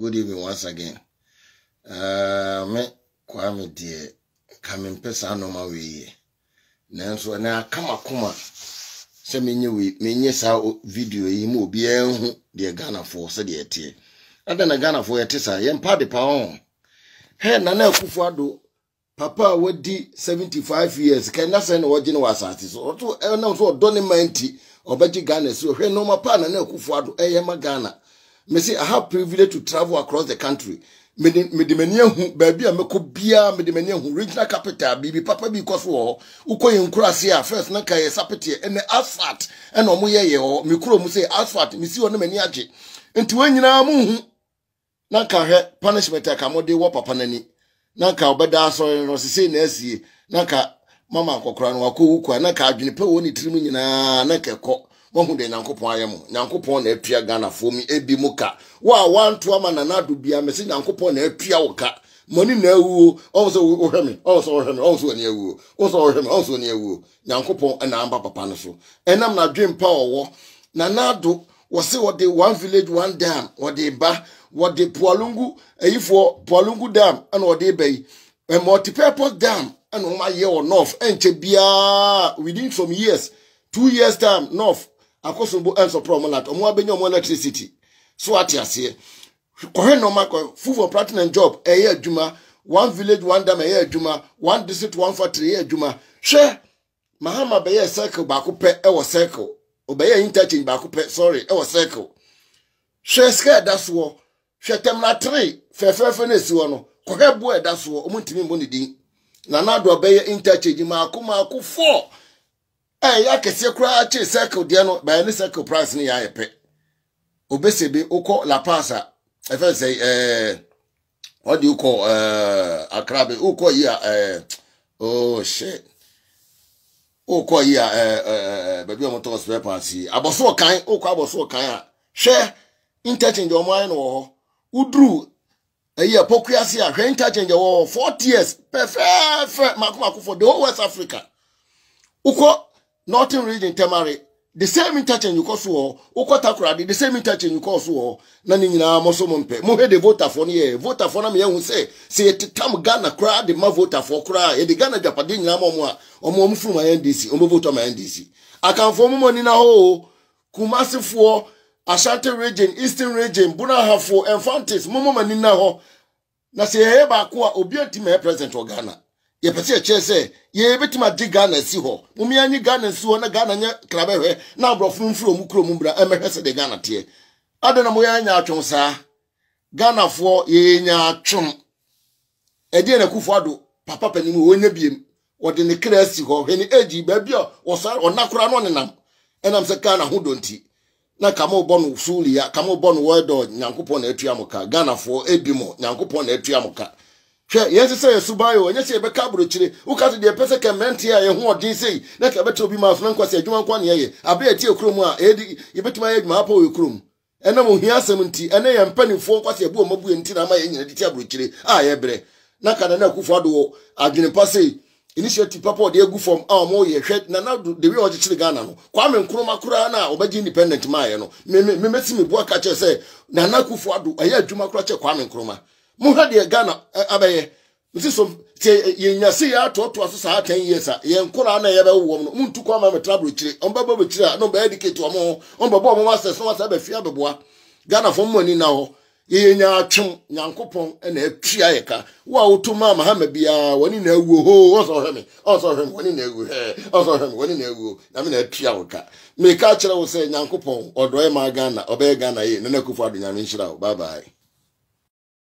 good evening once again uh, me kwame deɛ ka mempɛ saa nɔɔma wei yɛ nanso ɛna aka makoma sɛ menyɛ wei menyɛ saa video yi ma obiara hu deɛ ghanafoɔ sɛdeɛ ɛteɛ ada na ghanafoɔ yɛte saa yɛmpa de pa ho hɛ nana akufo ado papa a seventy five years kɛna sɛ na wɔgye no wɔ asase so ɔto ɛnam eh, so ɔdɔ ne ma nti ɔbɛgye ghana si ɔhwɛ nɔɔma paa nana akufo ado ɛyɛ eh, ma ghana me say I have privilege to travel across the country. mede m'ani ahu baabi a mɛkɔ biara mede m'ani ahu regional capital biribi papa bi kɔ so wɔ hɔ wokɔ yɛ nkurase a first na ka yɛ sapeteɛ ɛnɛ asfalt ɛna ɔmo yɛ yɛ hɔ me kuro mu sɛ asfalt mesi hɔ ne m'ani agye nti wɔn monhu na nka hwɛ punishment a ka mode wɔ papa n'ani na nka ɔbɛda asɔre no sesei na asie na nka mama akɔkora no wakɔ wu kɔ a na nka adwene pɛ wɔ ne tirim nyinaa na kɛkɔ wɔhu deɛ nyankopɔn ayɛ mo nyankopɔn na atua ghanafoɔ mu ebi mu ka wo a wanto ama nanado bia mɛsɛ nyankopɔn na atua wo ka mɔni na awuo ɔwɔ sɛ wohwɛ me ɔwɔ sɛ wohwɛ me ɔwɔ sɛ wɔni awuo ɔwɔ sɛ wohwɛ me ɔwɔ sɛ wɔni awuo nyankopɔn ɛna amba papa no so ɛnam n'adwene pa ɔwɔ nanado wɔsi wɔde one village one dam wɔde ba wɔde pualungu eyifoɔ pualungu dam ɛna wɔde ba yi multi-purpose dam ɛna wɔn ayɛ wɔ north ɛnkyɛ biara within some years two years time north akosombo ɛnsɔpra ɔmo light ɔmo abɛnya ɔmo electricity so ate aseɛ kɔhɛ nɔɔma kɔ food for platinum job ɛyɛ adwuma one village one dam ɛyɛ adwuma one district one factory ɛyɛ adwuma hwɛ mahama bɛyɛ circle baako pɛ ɛwɔ circle ɔbɛyɛ interchange baako pɛ sorry ɛwɔ circle hwɛ sika ɛda soɔ hwɛ terminal three fɛfɛɛfɛ na esi hɔ no kɔhɛ bo ɛda soɔ ɔmo ntumi mbɔ ne din nana do ɔbɛyɛ interchange maako maako four ɛyɛ akɛseɛ koraa kyerɛ circle deɛ no bɛyɛ ne circle price no yɛayɛ pɛ obese bi wokɔ la pass a ɛfɛ sɛ ɛɛ ɔde eh, wokɔ ɛɛ eh, akra bi wokɔ yi a ɛɛ eh, oh shit wokɔ yi a ɛɛ ɛɛ baabi a wɔtɔ spare parts yi abɔsoɔ kan wokɔ abɔsoɔ kan a hwɛ interchange wɔn ayɛ no wɔ hɔ woduru ɛyi ɛpɔkua se a hwɛ interchange wɔ hɔ forty years pɛfɛɛfɛ mako mako for the whole west africa wokɔ. northern region temari the same interchange kɔ so hɔ wokɔ takoradi the same interchange kɔ so hɔ na ne nyinaa mo so mo mpɛ mohwɛ de votafoɔ no yɛ votafoɔ no meyɛhu sɛ sɛ yɛtetam ghana koraa de ma votafoɔ koraa yɛde eh, ghana dwapade nyinaa ma ɔmo a ɔmo ɔmo furu ndc ɔmo vote ma ndc akamfoɔ mo mɔni na hɔ o kumasefoɔ ashanti region eastern region bunahafoɔ enfantes mo mɔmani na hɔ eh, na sɛ yɛyɛ baako a obi antimi yɛ president wɔ yɛpɛ sɛ yɛkyerɛ sɛ yɛbɛtumi agye ghana si hɔ momi anyi ghana si ho na ghana nye krabɛhwɛ na aborɔfo mfiri ɔmu kurom bra ɛmɛhwɛ sɛ de ghana adịna m na anya atwom saa ghanafoɔ yɛnya atwom ɛdeɛ na kufoɔ ado papa panim wɔnya biem wɔde ne kra si hɔ hwɛ ne agyi baabi a ɔsare ɔna koraa no na ɛnam sɛ ghana ho dɔ nti na kama bɔ no suuriya kama bɔ no wɔɛdɔ nyankopɔn na atua mo ka ghanafoɔ ebi mo nyankopɔn na etu mo ka hwɛ yɛn sɛ yɛ suban o ɛnyɛ sɛ yɛbɛka aburokyire woka so deɛ ɛpɛ sɛ kɛ mmeranteɛ a yɛho ɔden sei na ka bɛtɛ obi ma afena nkwa sɛ adwuma nkwa neɛ yɛ aberɛ yɛte ɛkurom a ɛyɛdi yɛbɛtumi ayɛ adwuma apɔ wɔ kurom ɛnam ohia asɛm nti ɛne yɛn mpanimfoɔ nkwa sɛ yɛbu ɔma buɛ nti na ama yɛn nyina de ti aburokyire a yɛbrɛ na ka nana akufo ado wɔ adwene pa sei initiative papa ɔde agu fam a ɔmo yɛ hwɛ nana de wi ɔkyekyere ghana no kwame nkrumah koraa na ɔbɛgye independent maa yɛ no mmemmesi mi bu aka kyerɛ sɛ nana akufo ado ɛyɛ adwuma koraa kyɛ kwame nkrumah mo hwɛ deɛ ghana eh, abɛyɛ nti so tiɛ eh, yɛnya se yɛ atoatoa so saa ten years a yɛn nkora na yɛbɛwo wɔm no muntu kɔ ama metra aburokyire ɔmbɛbɔ aburokyire a na ɔbɛyɛ diketi wɔn na wɔasɛ bɛfia bɛboa ghana fɔ na hɔ yɛyɛnya ka wo a woto mahama biara wɔne na awuo hoo ɔsɛ ɔhwɛ me ɔsɛ ɔhwɛ na awu hɛɛ ɔsɛ ɔhwɛ na na na ka